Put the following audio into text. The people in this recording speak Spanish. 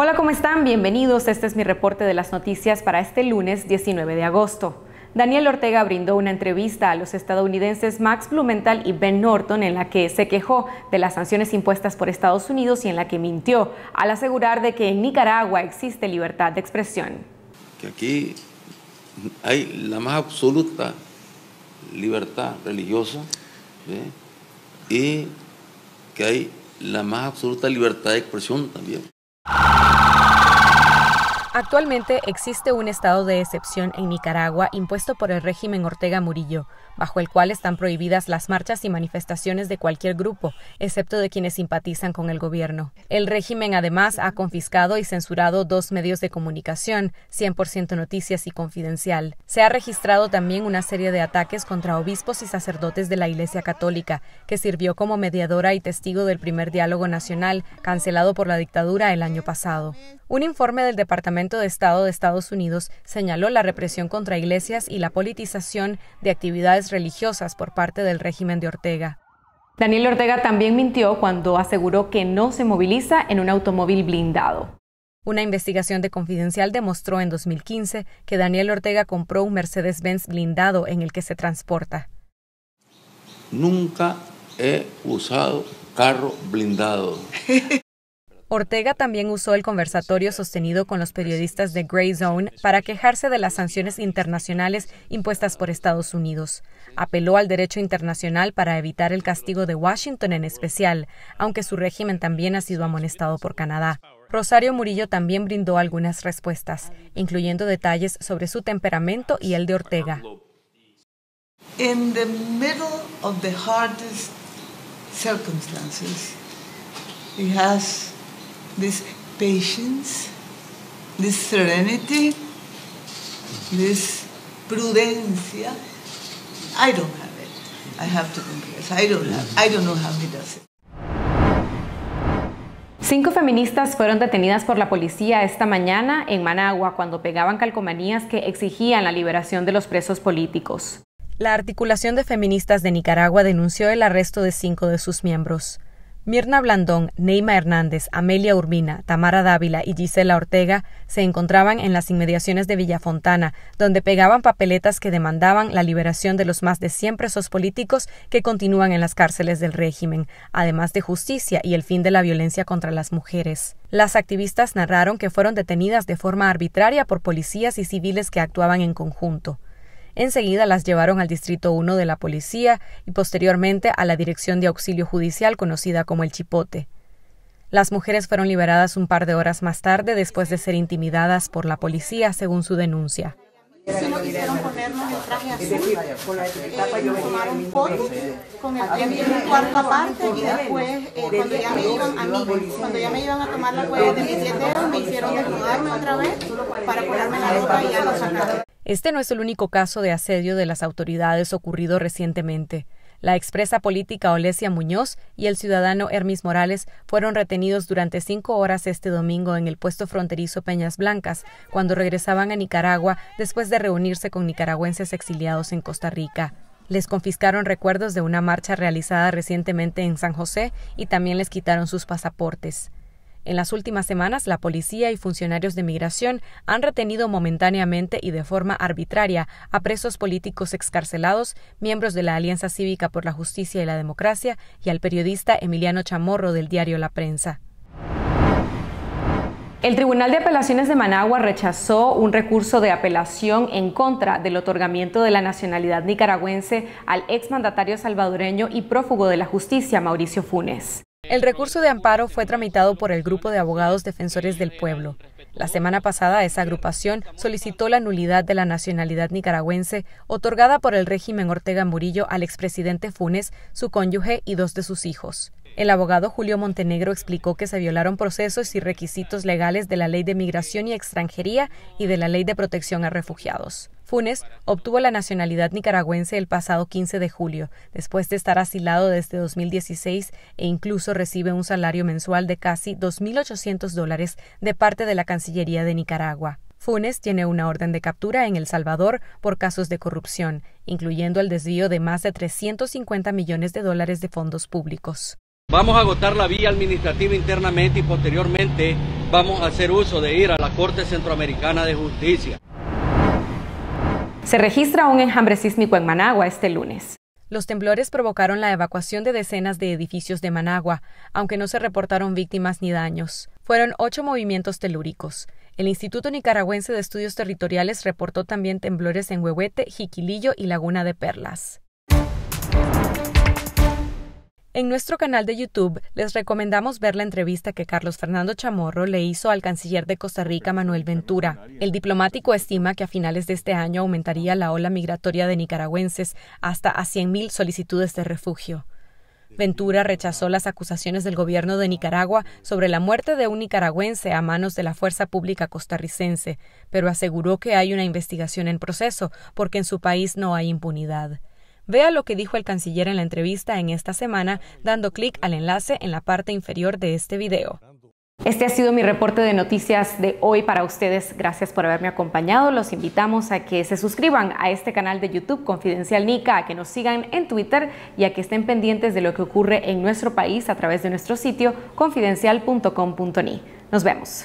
Hola, ¿cómo están? Bienvenidos. Este es mi reporte de las noticias para este lunes 19 de agosto. Daniel Ortega brindó una entrevista a los estadounidenses Max Blumenthal y Ben Norton en la que se quejó de las sanciones impuestas por Estados Unidos y en la que mintió al asegurar de que en Nicaragua existe libertad de expresión. Que aquí hay la más absoluta libertad religiosa y que hay la más absoluta libertad de expresión también. Actualmente existe un estado de excepción en Nicaragua impuesto por el régimen Ortega Murillo, bajo el cual están prohibidas las marchas y manifestaciones de cualquier grupo, excepto de quienes simpatizan con el gobierno. El régimen además ha confiscado y censurado dos medios de comunicación, 100% Noticias y Confidencial. Se ha registrado también una serie de ataques contra obispos y sacerdotes de la Iglesia Católica, que sirvió como mediadora y testigo del primer diálogo nacional cancelado por la dictadura el año pasado. Un informe del Departamento de Estado de Estados Unidos señaló la represión contra iglesias y la politización de actividades religiosas por parte del régimen de Ortega. Daniel Ortega también mintió cuando aseguró que no se moviliza en un automóvil blindado. Una investigación de Confidencial demostró en 2015 que Daniel Ortega compró un Mercedes-Benz blindado en el que se transporta. Nunca he usado carro blindado. Ortega también usó el conversatorio sostenido con los periodistas de Gray Zone para quejarse de las sanciones internacionales impuestas por Estados Unidos. Apeló al derecho internacional para evitar el castigo de Washington en especial, aunque su régimen también ha sido amonestado por Canadá. Rosario Murillo también brindó algunas respuestas, incluyendo detalles sobre su temperamento y el de Ortega. the middle of the hardest circumstances, this patience, this serenity, this prudencia. I don't have it. I have to confess. I don't have. I don't know how it. Cinco feministas fueron detenidas por la policía esta mañana en Managua cuando pegaban calcomanías que exigían la liberación de los presos políticos. La Articulación de Feministas de Nicaragua denunció el arresto de cinco de sus miembros. Mirna Blandón, Neima Hernández, Amelia Urbina, Tamara Dávila y Gisela Ortega se encontraban en las inmediaciones de Villafontana, donde pegaban papeletas que demandaban la liberación de los más de 100 presos políticos que continúan en las cárceles del régimen, además de justicia y el fin de la violencia contra las mujeres. Las activistas narraron que fueron detenidas de forma arbitraria por policías y civiles que actuaban en conjunto. Enseguida las llevaron al Distrito 1 de la Policía y posteriormente a la Dirección de Auxilio Judicial conocida como el Chipote. Las mujeres fueron liberadas un par de horas más tarde después de ser intimidadas por la policía, según su denuncia. después tomar me hicieron otra vez para ponerme la ropa y este no es el único caso de asedio de las autoridades ocurrido recientemente. La expresa política Olesia Muñoz y el ciudadano Hermis Morales fueron retenidos durante cinco horas este domingo en el puesto fronterizo Peñas Blancas, cuando regresaban a Nicaragua después de reunirse con nicaragüenses exiliados en Costa Rica. Les confiscaron recuerdos de una marcha realizada recientemente en San José y también les quitaron sus pasaportes. En las últimas semanas, la policía y funcionarios de migración han retenido momentáneamente y de forma arbitraria a presos políticos excarcelados, miembros de la Alianza Cívica por la Justicia y la Democracia y al periodista Emiliano Chamorro del diario La Prensa. El Tribunal de Apelaciones de Managua rechazó un recurso de apelación en contra del otorgamiento de la nacionalidad nicaragüense al exmandatario salvadoreño y prófugo de la justicia Mauricio Funes. El recurso de amparo fue tramitado por el Grupo de Abogados Defensores del Pueblo. La semana pasada, esa agrupación solicitó la nulidad de la nacionalidad nicaragüense otorgada por el régimen Ortega Murillo al expresidente Funes, su cónyuge y dos de sus hijos. El abogado Julio Montenegro explicó que se violaron procesos y requisitos legales de la Ley de Migración y Extranjería y de la Ley de Protección a Refugiados. Funes obtuvo la nacionalidad nicaragüense el pasado 15 de julio, después de estar asilado desde 2016 e incluso recibe un salario mensual de casi 2.800 dólares de parte de la Cancillería de Nicaragua. Funes tiene una orden de captura en El Salvador por casos de corrupción, incluyendo el desvío de más de 350 millones de dólares de fondos públicos. Vamos a agotar la vía administrativa internamente y posteriormente vamos a hacer uso de ir a la Corte Centroamericana de Justicia. Se registra un enjambre sísmico en Managua este lunes. Los temblores provocaron la evacuación de decenas de edificios de Managua, aunque no se reportaron víctimas ni daños. Fueron ocho movimientos telúricos. El Instituto Nicaragüense de Estudios Territoriales reportó también temblores en Huehuete, Jiquilillo y Laguna de Perlas. En nuestro canal de YouTube les recomendamos ver la entrevista que Carlos Fernando Chamorro le hizo al canciller de Costa Rica, Manuel Ventura. El diplomático estima que a finales de este año aumentaría la ola migratoria de nicaragüenses hasta a 100.000 solicitudes de refugio. Ventura rechazó las acusaciones del gobierno de Nicaragua sobre la muerte de un nicaragüense a manos de la Fuerza Pública costarricense, pero aseguró que hay una investigación en proceso porque en su país no hay impunidad. Vea lo que dijo el canciller en la entrevista en esta semana dando clic al enlace en la parte inferior de este video. Este ha sido mi reporte de noticias de hoy para ustedes. Gracias por haberme acompañado. Los invitamos a que se suscriban a este canal de YouTube Confidencial Nica, a que nos sigan en Twitter y a que estén pendientes de lo que ocurre en nuestro país a través de nuestro sitio confidencial.com.ni. Nos vemos.